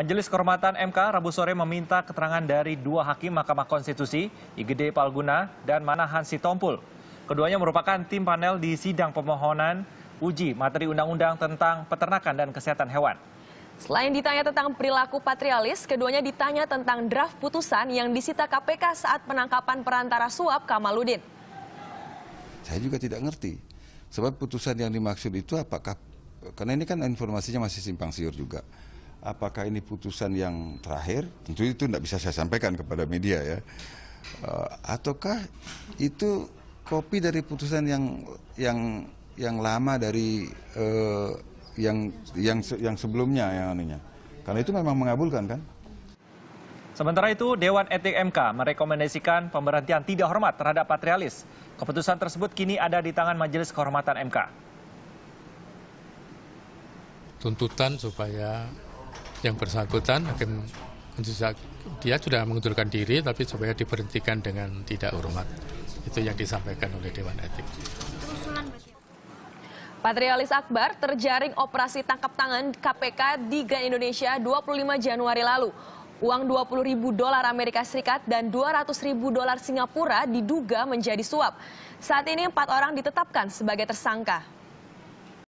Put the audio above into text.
Majelis Kehormatan MK Rabu sore meminta keterangan dari dua hakim Mahkamah Konstitusi, Igede Palguna dan Manahan Sitompul. Keduanya merupakan tim panel di sidang pemohonan uji materi undang-undang tentang peternakan dan kesehatan hewan. Selain ditanya tentang perilaku patrialis, keduanya ditanya tentang draft putusan yang disita KPK saat penangkapan perantara suap Kamaludin. Saya juga tidak ngerti. Sebab putusan yang dimaksud itu apakah karena ini kan informasinya masih simpang siur juga. Apakah ini putusan yang terakhir? Tentu itu tidak bisa saya sampaikan kepada media ya. Uh, ataukah itu kopi dari putusan yang yang yang lama dari uh, yang yang yang sebelumnya yang anunya? Karena itu memang mengabulkan kan? Sementara itu, Dewan Etik MK merekomendasikan pemberhentian tidak hormat terhadap patrialis. Keputusan tersebut kini ada di tangan Majelis Kehormatan MK. Tuntutan supaya yang bersangkutan akan dia sudah mengundurkan diri tapi supaya diberhentikan dengan tidak hormat. Itu yang disampaikan oleh Dewan Etik. Ya. Patrialis Akbar terjaring operasi tangkap tangan KPK di Grand Indonesia 25 Januari lalu. Uang 20 ribu dolar Amerika Serikat dan 200 ribu dolar Singapura diduga menjadi suap. Saat ini empat orang ditetapkan sebagai tersangka.